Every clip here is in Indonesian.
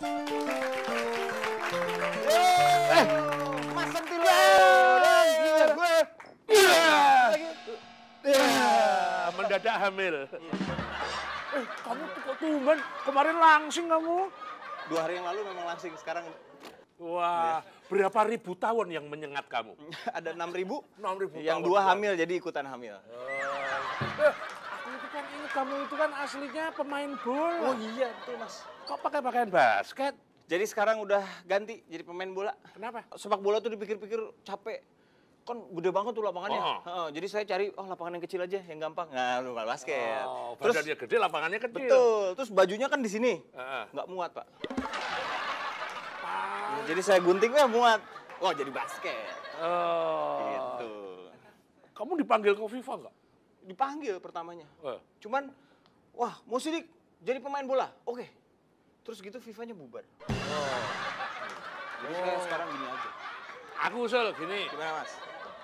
Eh, eh, eh. Iya. Iya, Mendadak hamil. Eh, kamu tuh kok tumben? Kemarin langsing kamu. Dua hari yang lalu memang langsing, sekarang Wah, ya. berapa ribu tahun yang menyengat kamu? Ada enam ribu. Enam ribu. Yang tahun dua hamil, jadi ikutan hamil. Oh. Eh, kamu itu kan aslinya pemain bola. Oh iya, tuh Mas. Kok pakai pakaian basket? Jadi sekarang udah ganti jadi pemain bola. Kenapa? Sepak bola tuh dipikir-pikir capek. Kan gede banget tuh lapangannya. Oh. Uh, jadi saya cari oh lapangan yang kecil aja, yang gampang. Nah, lu basket. Oh, Terus dia gede, lapangannya kecil. Betul. Terus bajunya kan di sini. Uh -uh. muat, Pak. Ah. Jadi saya guntingnya muat. Oh, jadi basket. Oh. Gitu. Kamu dipanggil ke FIFA nggak? dipanggil pertamanya. Uh. Cuman wah mau sidik jadi pemain bola, oke. Okay. Terus gitu FIFA-nya bubar. Oh. Jadi sekarang gini aja. Aku usul gini. Gimana mas?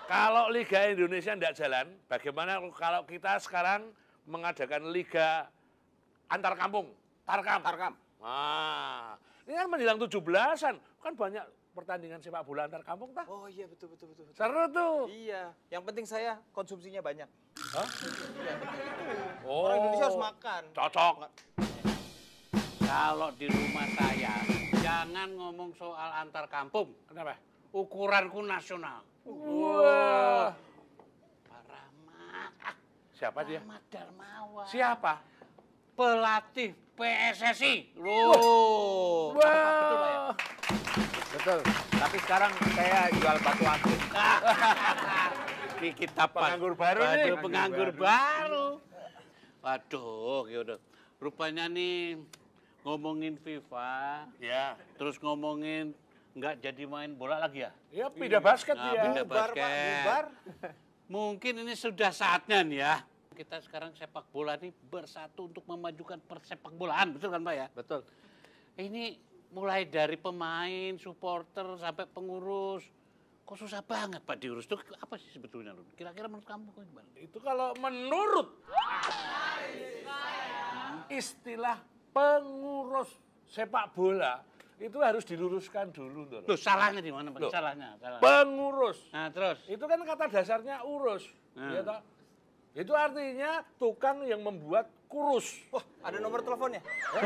Kalau Liga Indonesia tidak jalan, bagaimana kalau kita sekarang mengadakan Liga antar kampung, Tarkam? Tarkam. ah ini kan menjelang 17-an, kan banyak pertandingan sepak bola antar kampung tah? Oh iya betul betul betul. betul. Seru tuh. Iya. Yang penting saya konsumsinya banyak. Hah? Iya, oh. Orang Indonesia harus makan. Cocok. Kalau di rumah saya jangan ngomong soal antar kampung. Kenapa? Ukuranku nasional. Wah. Wow. Siapa Rahmat dia? Darmawan. Siapa? Pelatih PSSI. Loh. Wow. Betul, Betul. Tapi sekarang saya jual batu akik. Kita penganggur baru Waduh, nih. Penganggur baru. Waduh, gitu. Rupanya nih ngomongin FIFA. Ya. Terus ngomongin nggak jadi main bola lagi ya? Ya pindah basket nah, dia. Pindah basket. Bar, bar. Mungkin ini sudah saatnya nih ya kita sekarang sepak bola ini bersatu untuk memajukan persepak bolaan, betul kan Pak ya? Betul. Ini mulai dari pemain, supporter, sampai pengurus. Kok susah banget Pak diurus? Itu apa sih sebetulnya? Kira-kira menurut kamu gimana? Itu kalau menurut istilah pengurus sepak bola itu harus diluruskan dulu Loh, Loh salahnya di mana Pak? salahnya, salahnya. Pengurus. Nah, terus. Itu kan kata dasarnya urus. Nah. Ya itu artinya tukang yang membuat kurus. Wah, ada nomor teleponnya? Eh,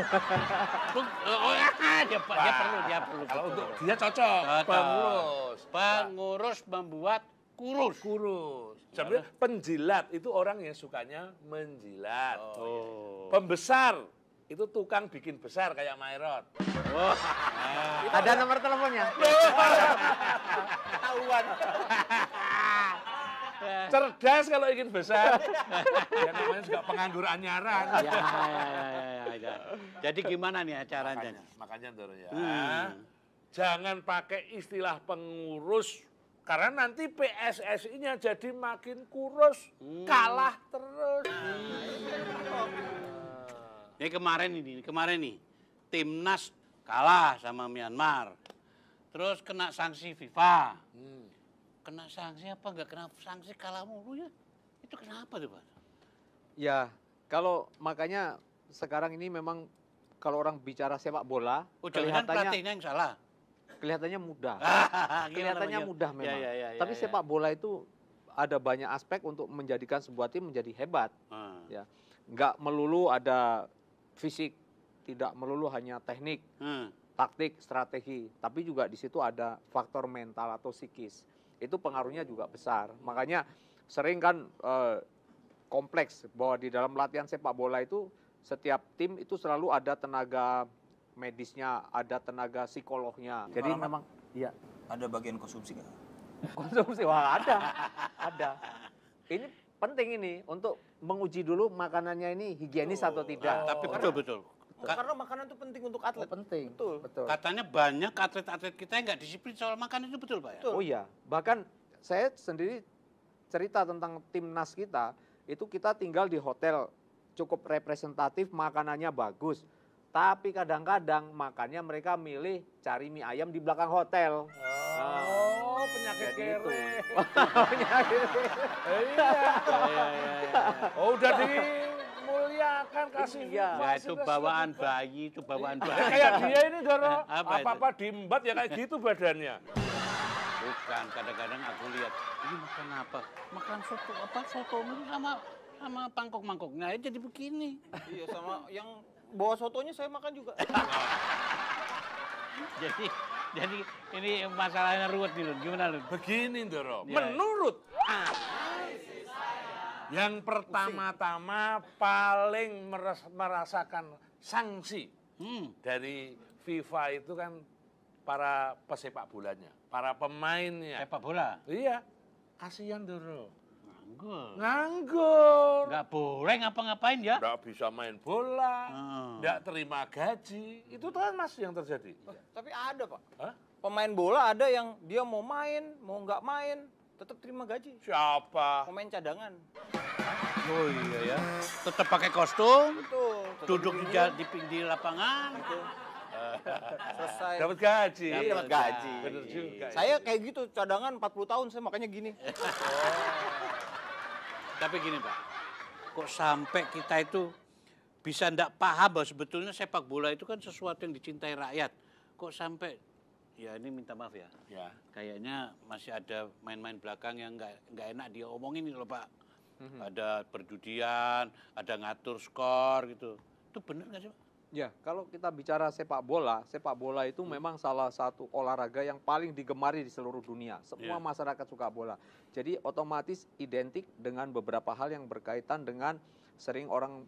oh, ah, ah, dia, ada, dia perlu, dia perlu. Kalau untuk dia cocok. Pengurus. Pengurus membuat kurus. Kurus. Sebenarnya penjilat itu orang yang sukanya menjilat. Oh. oh. Iya. Pembesar itu tukang bikin besar kayak Myron. Oh. Ada nomor teleponnya? Tahuan. Cerdas kalau ingin besar. ya namanya juga penganggur anyaran. ya, ya, ya, ya, ya. Jadi gimana nih acaranya? Makanya, makanya tuh ya. Hmm. Jangan pakai istilah pengurus karena nanti PSSI-nya jadi makin kurus, hmm. kalah terus. Ini kemarin ini, kemarin nih timnas kalah sama Myanmar, terus kena sanksi FIFA. Hmm kena sanksi apa nggak kena sanksi kalah mulu ya itu kenapa tuh pak? Ya kalau makanya sekarang ini memang kalau orang bicara sepak bola oh, kelihatannya pelatihnya yang salah kelihatannya mudah kelihatannya mudah ya, memang ya, ya, ya, tapi ya. sepak bola itu ada banyak aspek untuk menjadikan sebuah tim menjadi hebat hmm. ya nggak melulu ada fisik tidak melulu hanya teknik, hmm. taktik, strategi, tapi juga di situ ada faktor mental atau psikis itu pengaruhnya juga besar. Makanya sering kan e, kompleks bahwa di dalam latihan sepak bola itu setiap tim itu selalu ada tenaga medisnya, ada tenaga psikolognya. Jadi Malam, memang iya. Ada bagian konsumsi nggak? Konsumsi wah ada, ada. Ini penting ini untuk menguji dulu makanannya ini higienis oh, atau tidak. tapi betul betul. Ka Karena makanan itu penting untuk atlet. Oh, penting. Betul. betul. Katanya banyak atlet-atlet kita yang nggak disiplin soal makanan, itu betul Pak ya? Betul. Oh iya, bahkan saya sendiri cerita tentang timnas kita, itu kita tinggal di hotel cukup representatif, makanannya bagus. Tapi kadang-kadang makannya mereka milih cari mie ayam di belakang hotel. Oh, oh penyakit kere. Itu. penyakit kere. Iya, iya, iya. Oh, udah di makan kasih iya. ya itu bawaan bayi itu bawaan iya, bayi kayak dia ini Doro apa, apa apa diembat ya kayak gitu badannya bukan kadang-kadang aku lihat ini makan apa makan soto apa soto ini sama sama mangkok-mangkoknya jadi begini iya sama yang bawa sotonya saya makan juga jadi jadi ini masalahnya ruwet nih Lun. Gimana Lun? Begini Doro. Ya. Menurut ah. Yang pertama-tama paling merasakan sanksi hmm. dari FIFA itu kan para pesepak bolanya, para pemainnya. Sepak bola. Iya. Kasihan dulu. Nganggur. Nganggur. Nggak boleh ngapa-ngapain ya. Nggak bisa main bola, hmm. nggak terima gaji. Itu kan masih yang terjadi. Oh, tapi ada pak. Hah? Pemain bola ada yang dia mau main, mau nggak main. Tetap terima gaji. Siapa? Pemain cadangan. Oh iya ya. Tetap pakai kostum. Betul. Duduk di, di lapangan. Betul. Selesai. Dapat gaji. dapat gaji. Benar juga. Saya kayak gitu cadangan 40 tahun saya makanya gini. Oh. Tapi gini, Pak. Kok sampai kita itu bisa ndak paham bahwa sebetulnya sepak bola itu kan sesuatu yang dicintai rakyat. Kok sampai ya ini minta maaf ya. Ya. Kayaknya masih ada main-main belakang yang nggak nggak enak dia omongin loh Pak. Mm-hmm. Ada perjudian, ada ngatur skor gitu. Itu benar nggak sih Pak? Ya, kalau kita bicara sepak bola, sepak bola itu hmm. memang salah satu olahraga yang paling digemari di seluruh dunia. Semua yeah. masyarakat suka bola. Jadi otomatis identik dengan beberapa hal yang berkaitan dengan sering orang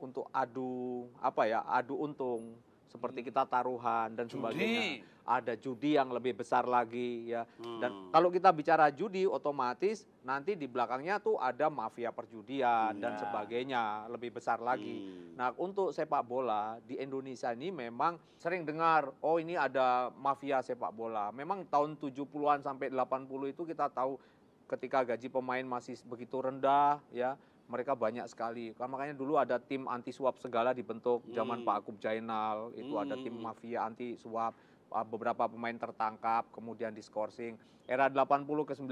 untuk adu apa ya, adu untung, seperti hmm. kita taruhan dan sebagainya. Judi. Ada judi yang lebih besar lagi ya. Hmm. Dan kalau kita bicara judi otomatis nanti di belakangnya tuh ada mafia perjudian dan iya. sebagainya lebih besar lagi. Hmm. Nah, untuk sepak bola di Indonesia ini memang sering dengar oh ini ada mafia sepak bola. Memang tahun 70-an sampai 80 itu kita tahu ketika gaji pemain masih begitu rendah ya mereka banyak sekali. Kan makanya dulu ada tim anti suap segala dibentuk hmm. zaman Pak Akub Jainal, itu hmm. ada tim hmm. mafia anti suap, ah, beberapa pemain tertangkap, kemudian diskorsing. Era 80 ke 90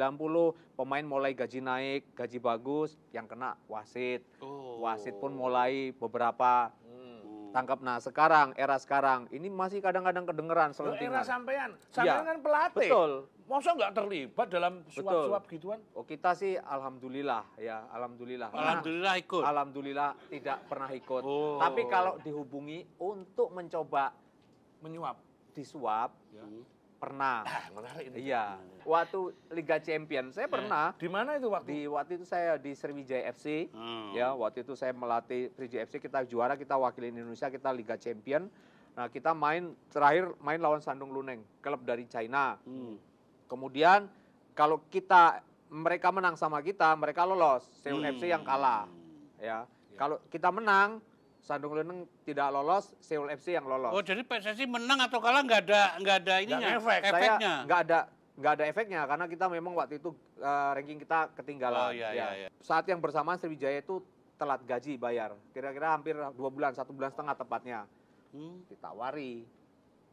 pemain mulai gaji naik, gaji bagus, yang kena wasit. Oh. Wasit pun mulai beberapa tangkap. Nah sekarang era sekarang ini masih kadang-kadang kedengeran selentingan. Era iya. sampean, sampean ya. kan pelatih. Betul. Masa nggak terlibat dalam suap-suap gituan? Oh kita sih alhamdulillah ya alhamdulillah. Alhamdulillah nah, ikut. Alhamdulillah tidak pernah ikut. Oh. Tapi kalau dihubungi untuk mencoba menyuap, disuap, ya. Pernah. Nah, menarik ini. Iya. Waktu Liga Champion saya ya. pernah. di mana itu waktu? Di waktu itu saya di Sriwijaya FC. Hmm. Ya, waktu itu saya melatih Sriwijaya FC kita juara, kita wakili Indonesia, kita Liga Champion. Nah, kita main terakhir main lawan Sandung Luneng, klub dari China. Hmm. Kemudian kalau kita mereka menang sama kita, mereka lolos. Seoul hmm. FC yang kalah. Hmm. Ya. Yeah. Kalau kita menang, Sandung Leneng tidak lolos, Seoul FC yang lolos. Oh, jadi PSSI menang atau kalah nggak ada nggak ada ininya, efek. efeknya. Saya nggak ada nggak ada efeknya karena kita memang waktu itu uh, ranking kita ketinggalan. Oh, iya, iya ya. iya, iya. Saat yang bersamaan Sriwijaya itu telat gaji bayar, kira-kira hampir dua bulan, satu bulan setengah tepatnya. Hmm. Ditawari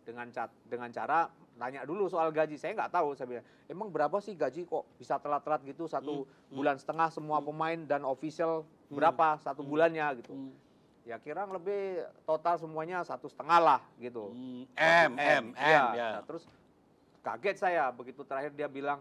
dengan cat dengan cara tanya dulu soal gaji. Saya nggak tahu saya bilang, emang berapa sih gaji kok bisa telat-telat gitu satu hmm. bulan setengah semua hmm. pemain dan official hmm. berapa satu hmm. bulannya gitu. Hmm ya kirang lebih total semuanya satu setengah lah gitu. Mm, M, M, M, iya. ya. Yeah. Nah, terus kaget saya begitu terakhir dia bilang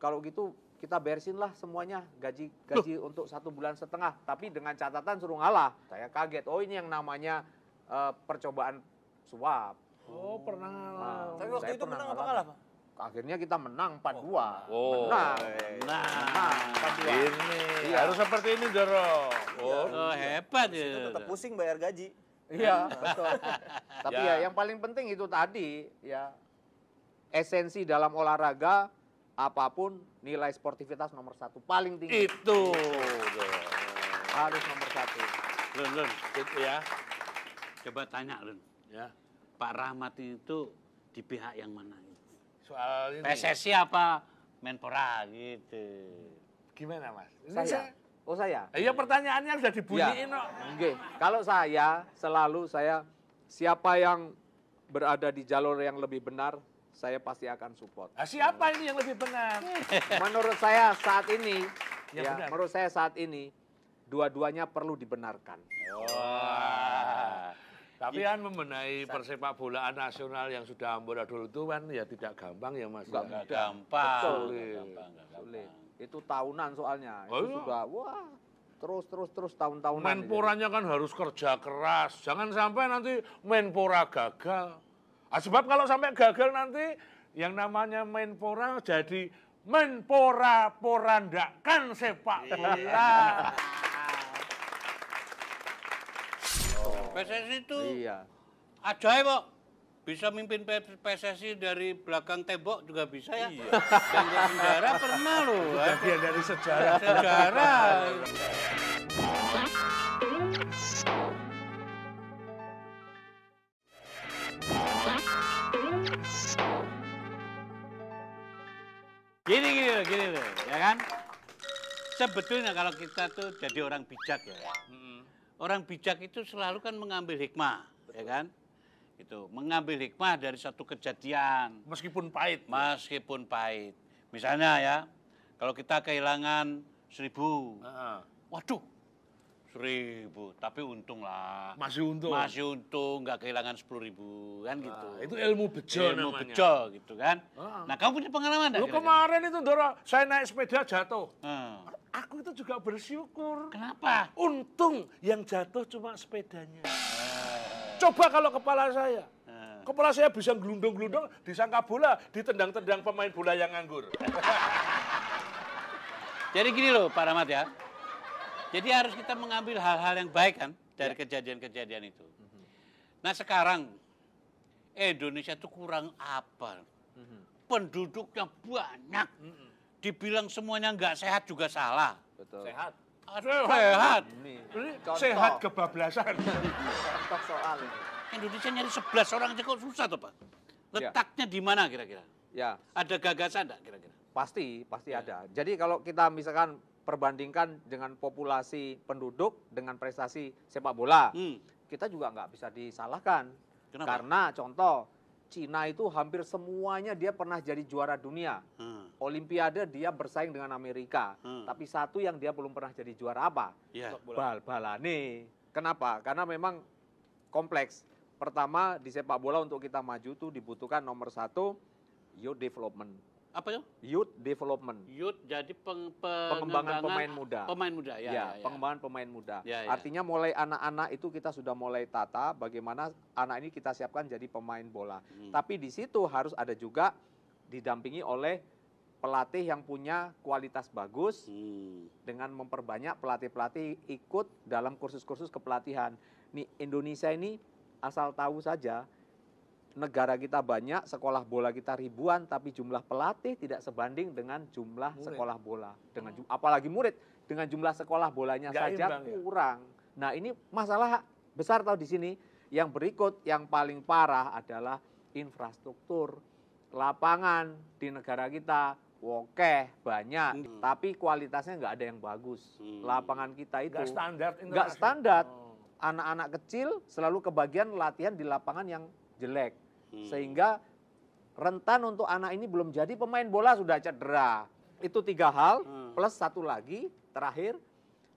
kalau gitu kita bersin lah semuanya gaji gaji Loh. untuk satu bulan setengah tapi dengan catatan suruh ngalah saya kaget oh ini yang namanya uh, percobaan suap oh, pernah nah, tapi waktu itu menang apa kalah pak akhirnya kita menang 4-2. Oh. Menang. Nah, menang 4-2. Ini iya. harus seperti ini dorong. Iya. Oh, oh hebat ya. Itu tetap pusing bayar gaji. Iya, kan? betul. Tapi ya. ya yang paling penting itu tadi ya esensi dalam olahraga apapun nilai sportivitas nomor satu paling tinggi. Itu. Harus nomor satu. Lun, Lun, itu ya. Coba tanya Lun. Ya. Pak Rahmat itu di pihak yang mana? soal ini. PSSI apa Menpora gitu. Gimana Mas? Ini saya. Oh saya? Iya pertanyaannya sudah dibunyiin ya. Oke, kalau saya selalu saya siapa yang berada di jalur yang lebih benar, saya pasti akan support. Nah, siapa ini yang lebih benar? Menurut saya saat ini, ya, ya menurut saya saat ini dua-duanya perlu dibenarkan. Oh. Tapi iya. kan membenahi persepak bolaan nasional yang sudah amburadul itu kan ya tidak gampang ya Mas. Enggak gampang. Itu tahunan soalnya. Oh, itu iya. sudah wah terus terus terus tahun-tahunan. Menporanya kan harus kerja keras. Jangan sampai nanti Menpora gagal. Ah, sebab kalau sampai gagal nanti yang namanya Menpora jadi Menpora porandakan sepak iya. bola. PSSI itu iya. ajaib kok. Bisa mimpin PSSI dari belakang tembok juga bisa ya. Iya. Dan penjara pernah loh. Bagian dari sejarah. Sejarah. gini gini loh, gini loh, ya kan? Sebetulnya kalau kita tuh jadi orang bijak ya, Hmm orang bijak itu selalu kan mengambil hikmah, ya Betul. ya kan? Itu mengambil hikmah dari satu kejadian. Meskipun pahit. Meskipun pahit. Misalnya ya, kalau kita kehilangan seribu, uh waduh, seribu, tapi untung lah. Masih untung. Masih untung, nggak kehilangan sepuluh ribu kan nah, gitu. Itu ilmu bejo ilmu namanya. bejo gitu kan. Uh Nah kamu punya pengalaman nggak? Lu kemarin itu Dora, saya naik sepeda jatuh. Uh aku itu juga bersyukur. Kenapa? Untung yang jatuh cuma sepedanya. Coba kalau kepala saya, eh. kepala saya bisa gelundung-gelundung, disangka bola, ditendang-tendang pemain bola yang nganggur. Jadi gini loh Pak Rahmat ya, jadi harus kita mengambil hal-hal yang baik kan dari ya. kejadian-kejadian itu. Nah sekarang eh, Indonesia itu kurang apa? Mhm. Penduduknya banyak. Mhm dibilang semuanya nggak sehat juga salah. Betul. Sehat. Aduh, sehat. Ini. Sehat kebablasan. Contoh soal. ini. Indonesia nyari 11 orang aja kok susah tuh, Pak. Ya. Letaknya ya. di mana kira-kira? Ya. Ada gagasan enggak kira-kira? Pasti, pasti ya. ada. Jadi kalau kita misalkan perbandingkan dengan populasi penduduk dengan prestasi sepak bola, hmm. kita juga nggak bisa disalahkan. Kenapa? Karena contoh, Cina itu hampir semuanya dia pernah jadi juara dunia. Hmm Olimpiade dia bersaing dengan Amerika, hmm. tapi satu yang dia belum pernah jadi juara apa? Yeah. Iya. Bal-balane. Kenapa? Karena memang kompleks. Pertama di sepak bola untuk kita maju tuh dibutuhkan nomor satu youth development. Apa ya? Youth development. Youth jadi peng, pengembangan pemain muda. Pemain muda ya. Iya, ya, ya pengembangan pemain muda. Ya, ya. Artinya mulai anak-anak itu kita sudah mulai tata bagaimana anak ini kita siapkan jadi pemain bola. Hmm. Tapi di situ harus ada juga didampingi oleh pelatih yang punya kualitas bagus hmm. dengan memperbanyak pelatih-pelatih ikut dalam kursus-kursus kepelatihan. Nih Indonesia ini asal tahu saja negara kita banyak, sekolah bola kita ribuan tapi jumlah pelatih tidak sebanding dengan jumlah murid. sekolah bola. Dengan hmm. apalagi murid dengan jumlah sekolah bolanya Gak saja ya? kurang. Ya? Nah, ini masalah besar tahu di sini. Yang berikut yang paling parah adalah infrastruktur lapangan di negara kita Oke, banyak, hmm. tapi kualitasnya nggak ada yang bagus. Hmm. Lapangan kita itu nggak standar, nggak standar. Oh. Anak-anak kecil selalu kebagian latihan di lapangan yang jelek, hmm. sehingga rentan untuk anak ini belum jadi pemain bola sudah cedera. Itu tiga hal, hmm. plus satu lagi terakhir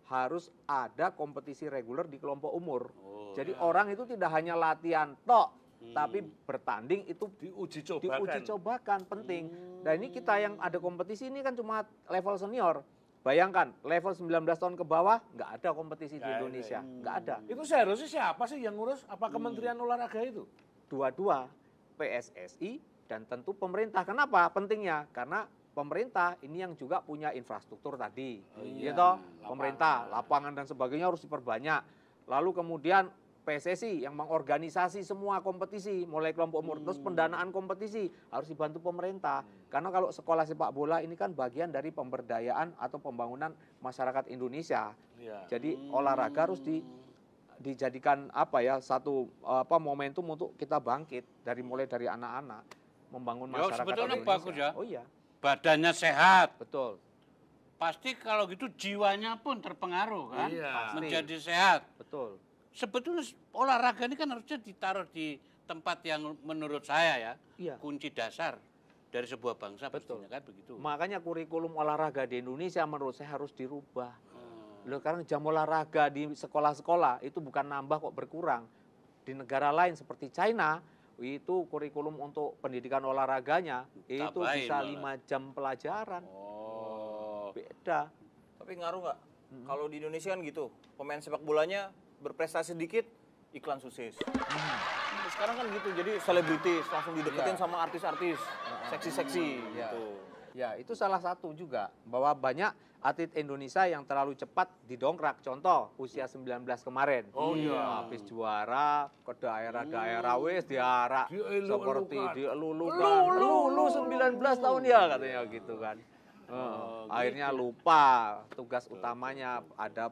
harus ada kompetisi reguler di kelompok umur. Oh, Jadi ya. orang itu tidak hanya latihan tok, hmm. tapi bertanding itu diuji cobakan. Diuji cobakan penting. Hmm. Dan ini kita yang ada kompetisi ini kan cuma level senior. Bayangkan level 19 tahun ke bawah nggak ada kompetisi di Indonesia, nggak ada. Hmm. ada. Itu seharusnya siapa sih yang ngurus? Apa hmm. Kementerian hmm. Olahraga itu? Dua-dua, PSSI dan tentu pemerintah. Kenapa pentingnya? Karena pemerintah ini yang juga punya infrastruktur tadi, oh, iya. Gitu. Pemerintah, lapangan dan sebagainya harus diperbanyak. Lalu kemudian PSSI yang mengorganisasi semua kompetisi mulai kelompok umur hmm. terus pendanaan kompetisi harus dibantu pemerintah hmm. karena kalau sekolah sepak bola ini kan bagian dari pemberdayaan atau pembangunan masyarakat Indonesia ya. jadi hmm. olahraga harus di dijadikan apa ya satu apa momentum untuk kita bangkit dari mulai dari anak-anak membangun Yo, masyarakat sebetulnya Indonesia. bagus ya oh iya badannya sehat betul pasti kalau gitu jiwanya pun terpengaruh kan iya. menjadi sehat betul sebetulnya olahraga ini kan harusnya ditaruh di tempat yang menurut saya ya, iya. kunci dasar dari sebuah bangsa Betul. kan begitu. Makanya kurikulum olahraga di Indonesia menurut saya harus dirubah. Hmm. Loh, karena jam olahraga di sekolah-sekolah itu bukan nambah kok berkurang. Di negara lain seperti China itu kurikulum untuk pendidikan olahraganya Tabain itu bisa lima jam pelajaran. Oh. Beda. Tapi ngaruh nggak? Hmm. Kalau di Indonesia kan gitu, pemain sepak bolanya berprestasi sedikit iklan sukses. Hmm. Sekarang kan gitu, jadi selebritis langsung dideketin ya. sama artis-artis, seksi-seksi hmm. gitu. Ya, itu salah satu juga bahwa banyak atlet Indonesia yang terlalu cepat didongkrak. Contoh usia 19 kemarin. Oh iya. iya. Habis juara ke daerah-daerah oh. wis diarak seperti di kan. lulu lu 19 tahun ya katanya gitu kan. Oh, Akhirnya gitu. lupa tugas utamanya ada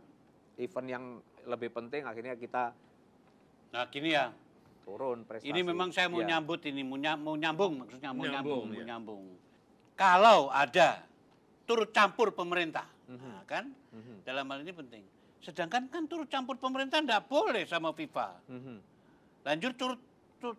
event yang lebih penting akhirnya kita nah kini ya turun prestasi. Ini memang saya mau ya. nyambut ini mau nyambung maksudnya mau nyambung, nyambung, ya. mau iya. nyambung. Kalau ada turut campur pemerintah, mm -hmm. nah, kan mm -hmm. dalam hal ini penting. Sedangkan kan turut campur pemerintah tidak boleh sama FIFA. Mm -hmm. Lanjut turut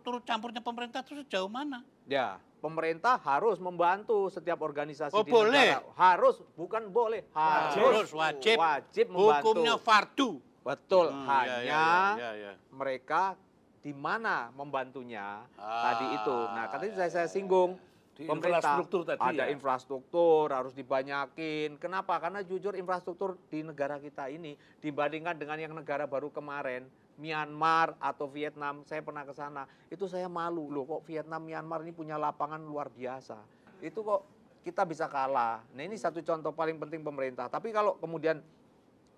turut campurnya pemerintah itu sejauh mana? Ya, pemerintah harus membantu setiap organisasi oh, di boleh. negara. Harus, bukan boleh, harus, harus wajib. Wajib membantu. Hukumnya fardu. Betul, hmm, iya, iya, hanya ya, ya, ya, mereka di mana membantunya ah, tadi itu. Nah, kan tadi iya, saya, saya singgung di pemerintah infrastruktur tadi ada ya? infrastruktur harus dibanyakin. Kenapa? Karena jujur infrastruktur di negara kita ini dibandingkan dengan yang negara baru kemarin Myanmar atau Vietnam, saya pernah ke sana. Itu saya malu loh kok Vietnam Myanmar ini punya lapangan luar biasa. Itu kok kita bisa kalah. Nah, ini satu contoh paling penting pemerintah. Tapi kalau kemudian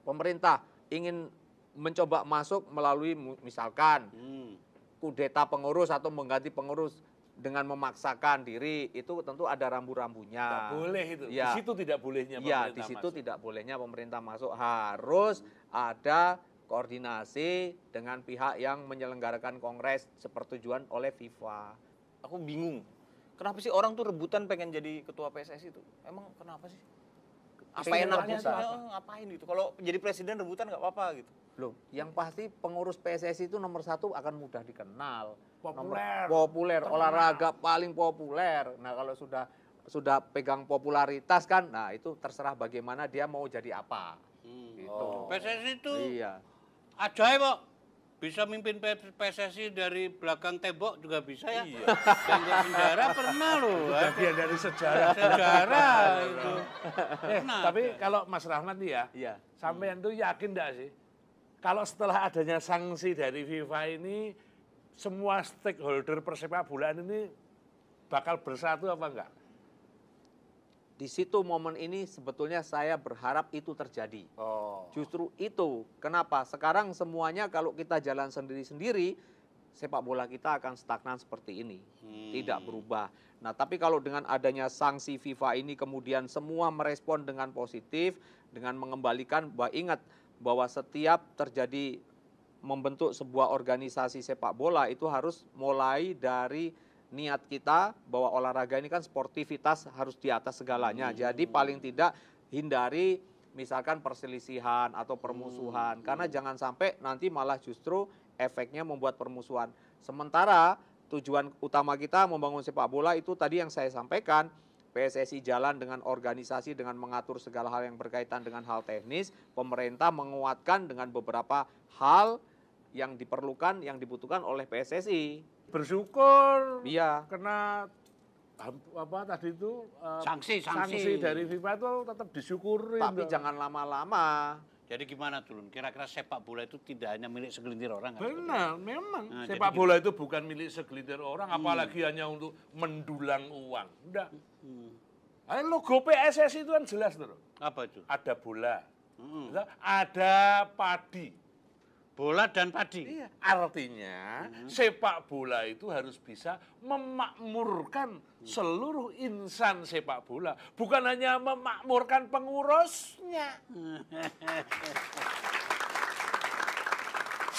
pemerintah ingin mencoba masuk melalui misalkan hmm. kudeta pengurus atau mengganti pengurus dengan memaksakan diri itu tentu ada rambu-rambunya. Tidak boleh itu. Ya. Di situ tidak bolehnya pemerintah ya, di situ masuk. tidak bolehnya pemerintah masuk. Harus ada koordinasi dengan pihak yang menyelenggarakan kongres sepertujuan oleh FIFA. Aku bingung. Kenapa sih orang tuh rebutan pengen jadi ketua PSSI itu? Emang kenapa sih? apa enaknya tuh eh, ngapain gitu kalau jadi presiden rebutan nggak apa-apa gitu loh yang pasti pengurus PSSI itu nomor satu akan mudah dikenal populer populer olahraga paling populer nah kalau sudah sudah pegang popularitas kan nah itu terserah bagaimana dia mau jadi apa hmm. gitu. oh. PSSI itu iya ajaib kok bisa mimpin PSSI dari belakang tembok juga bisa ya. Iya. penjara pernah loh. Bagian dari sejarah. Sejarah itu. Eh, tapi kalau Mas Rahmat nih ya, iya. sampean hmm. tuh yakin enggak sih? Kalau setelah adanya sanksi dari FIFA ini, semua stakeholder persepak bulan ini bakal bersatu apa enggak? Di situ momen ini sebetulnya saya berharap itu terjadi. Oh. Justru itu. Kenapa? Sekarang semuanya kalau kita jalan sendiri-sendiri, sepak bola kita akan stagnan seperti ini. Hmm. Tidak berubah. Nah, tapi kalau dengan adanya sanksi FIFA ini kemudian semua merespon dengan positif, dengan mengembalikan bahwa ingat bahwa setiap terjadi membentuk sebuah organisasi sepak bola itu harus mulai dari niat kita bahwa olahraga ini kan sportivitas harus di atas segalanya. Hmm. Jadi paling tidak hindari misalkan perselisihan atau permusuhan hmm. karena hmm. jangan sampai nanti malah justru efeknya membuat permusuhan. Sementara tujuan utama kita membangun sepak bola itu tadi yang saya sampaikan PSSI jalan dengan organisasi dengan mengatur segala hal yang berkaitan dengan hal teknis, pemerintah menguatkan dengan beberapa hal yang diperlukan yang dibutuhkan oleh PSSI bersyukur iya. kena apa tadi itu uh, sanksi, sanksi sanksi dari FIFA itu tetap disyukuri tapi dong. jangan lama-lama jadi gimana tuh Kira-kira sepak bola itu tidak hanya milik segelintir orang? Benar, kan? memang. Nah, sepak bola itu bukan milik segelintir orang, hmm. apalagi hanya untuk mendulang uang. Enggak. Hmm. logo PSS itu kan jelas tuh. Apa itu? Ada bola, hmm. ada padi, bola dan padi. Iya, artinya hmm. sepak bola itu harus bisa memakmurkan hmm. seluruh insan sepak bola, bukan hanya memakmurkan pengurusnya.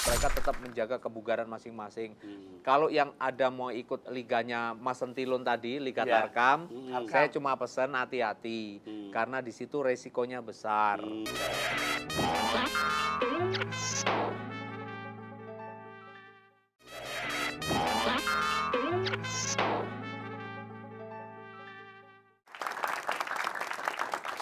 Mereka tetap menjaga kebugaran masing-masing. Hmm. Kalau yang ada mau ikut liganya Mas Sentilun tadi, Liga yeah. Tarkam, hmm. saya cuma pesan hati-hati hmm. karena di situ resikonya besar. Hmm.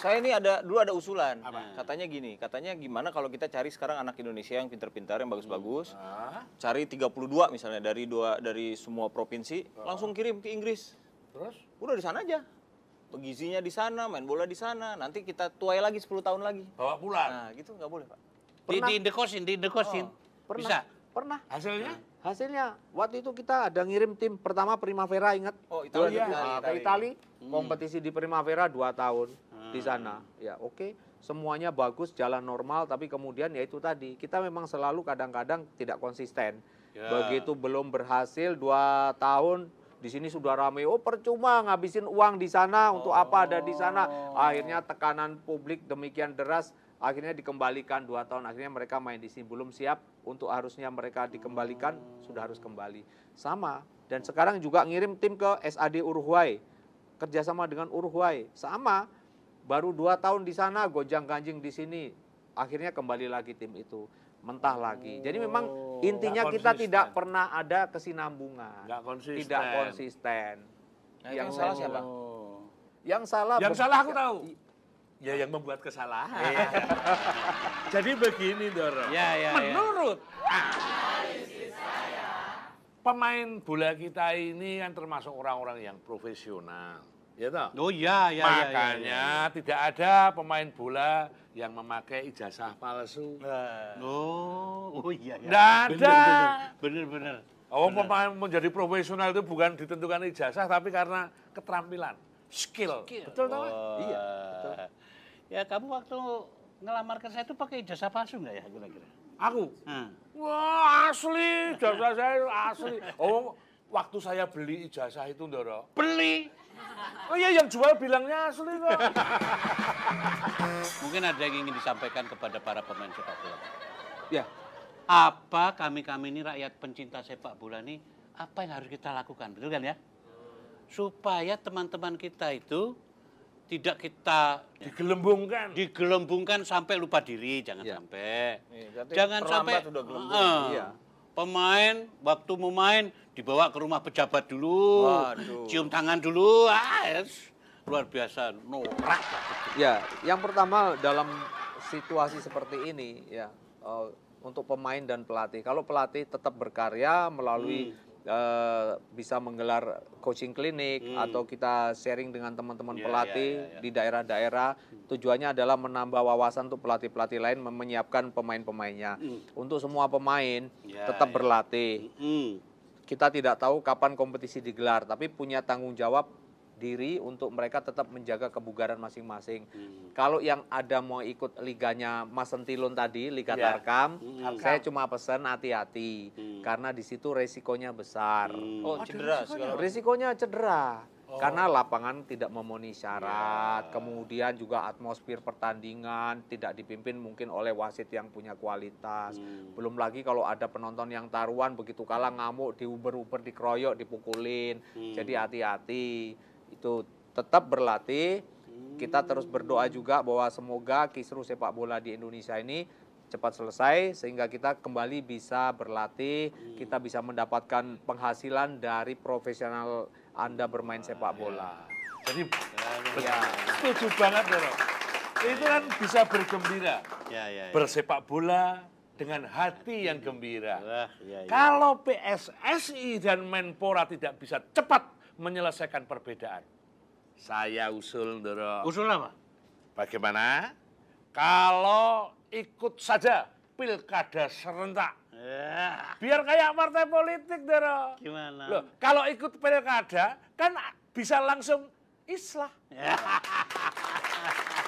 saya ini ada dulu ada usulan. Apa? Katanya gini, katanya gimana kalau kita cari sekarang anak Indonesia yang pintar-pintar, yang bagus-bagus. Hmm. Ah. Cari 32 misalnya dari dua dari semua provinsi, oh. langsung kirim ke Inggris. Terus? Udah di sana aja. Gizinya di sana, main bola di sana. Nanti kita tuai lagi 10 tahun lagi. Bawa pulang. Nah, gitu nggak boleh, Pak. Pernah. Di di indekosin. Oh, pernah. Bisa. Pernah. Hasilnya? Nah, hasilnya waktu itu kita ada ngirim tim pertama Primavera ingat? Oh, Italia. Iya. ke Italia. Hmm. Kompetisi di Primavera 2 tahun di sana. Hmm. Ya, oke. Okay. Semuanya bagus, jalan normal, tapi kemudian ya itu tadi, kita memang selalu kadang-kadang tidak konsisten. Ya. Begitu belum berhasil dua tahun di sini sudah ramai. Oh, percuma ngabisin uang di sana untuk apa ada di sana. Oh. Akhirnya tekanan publik demikian deras akhirnya dikembalikan dua tahun akhirnya mereka main di sini belum siap untuk harusnya mereka dikembalikan hmm. sudah harus kembali sama dan sekarang juga ngirim tim ke SAD Uruguay kerjasama dengan Uruguay sama baru dua tahun di sana gojang ganjing di sini akhirnya kembali lagi tim itu mentah lagi. Jadi memang oh. intinya kita tidak pernah ada kesinambungan, Nggak konsisten. tidak konsisten. Nah, yang, salah siapa? Oh. Yang salah Yang salah aku tahu. Ya yang membuat kesalahan. Iya. Jadi begini Doro. Ya, ya, Menurut ya. pemain bola kita ini kan termasuk orang-orang yang profesional ya toh? Oh iya, iya, Makanya iya, iya. iya. tidak ada pemain bola yang memakai ijazah palsu. Nah. Oh, oh iya, iya. Tidak ada. Bener-bener. Oh, pemain menjadi profesional itu bukan ditentukan ijazah, tapi karena keterampilan, skill. skill. Betul, toh? Oh. Iya, betul. Ya, kamu waktu ngelamar ke saya itu pakai ijazah palsu nggak ya, kira-kira? Aku? Hmm. Wah, asli. Ijazah saya asli. Oh, waktu saya beli ijazah itu, Ndoro. Beli? Oh iya yang jual bilangnya asli kok. Mungkin ada yang ingin disampaikan kepada para pemain sepak bola. Ya. Apa kami-kami ini rakyat pencinta sepak bola ini apa yang harus kita lakukan? Betul kan ya? Supaya teman-teman kita itu tidak kita digelembungkan digelembungkan sampai lupa diri jangan ya. sampai ya, jangan sampai sudah Uh, iya pemain waktu mau main dibawa ke rumah pejabat dulu, Waduh. cium tangan dulu, ah, luar biasa, norak. Ya, yang pertama dalam situasi seperti ini ya. Uh, untuk pemain dan pelatih. Kalau pelatih tetap berkarya melalui hmm uh, bisa menggelar coaching klinik hmm. atau kita sharing dengan teman-teman yeah, pelatih yeah, yeah, yeah. di daerah-daerah. Tujuannya adalah menambah wawasan untuk pelatih-pelatih lain menyiapkan pemain-pemainnya. Hmm. Untuk semua pemain yeah, tetap yeah. berlatih. Hmm. Kita tidak tahu kapan kompetisi digelar, tapi punya tanggung jawab diri untuk mereka tetap menjaga kebugaran masing-masing. Hmm. Kalau yang ada mau ikut liganya Mas Sentilun tadi, Liga yeah. Tarkam, hmm. saya cuma pesan hati-hati hmm. karena di situ resikonya besar. Hmm. Oh, oh cedera. Resikonya, resikonya cedera. Oh. Karena lapangan tidak memenuhi syarat, yeah. kemudian juga atmosfer pertandingan tidak dipimpin mungkin oleh wasit yang punya kualitas. Hmm. Belum lagi kalau ada penonton yang taruhan begitu kalah ngamuk, diuber-uber, dikeroyok, dipukulin. Hmm. Jadi hati-hati itu tetap berlatih. Kita terus berdoa juga bahwa semoga kisru sepak bola di Indonesia ini cepat selesai sehingga kita kembali bisa berlatih, kita bisa mendapatkan penghasilan dari profesional Anda bermain sepak bola. Jadi ya. setuju banget, Bro Itu kan bisa bergembira. Ya, ya, ya. Bersepak bola dengan hati yang gembira. Ya, ya, ya. Kalau PSSI dan Menpora tidak bisa cepat menyelesaikan perbedaan. Saya usul, Ndoro. Usul apa? Bagaimana kalau ikut saja pilkada serentak? Ya. Biar kayak partai politik, Ndoro. Gimana? Loh, kalau ikut pilkada kan bisa langsung islah. Ya.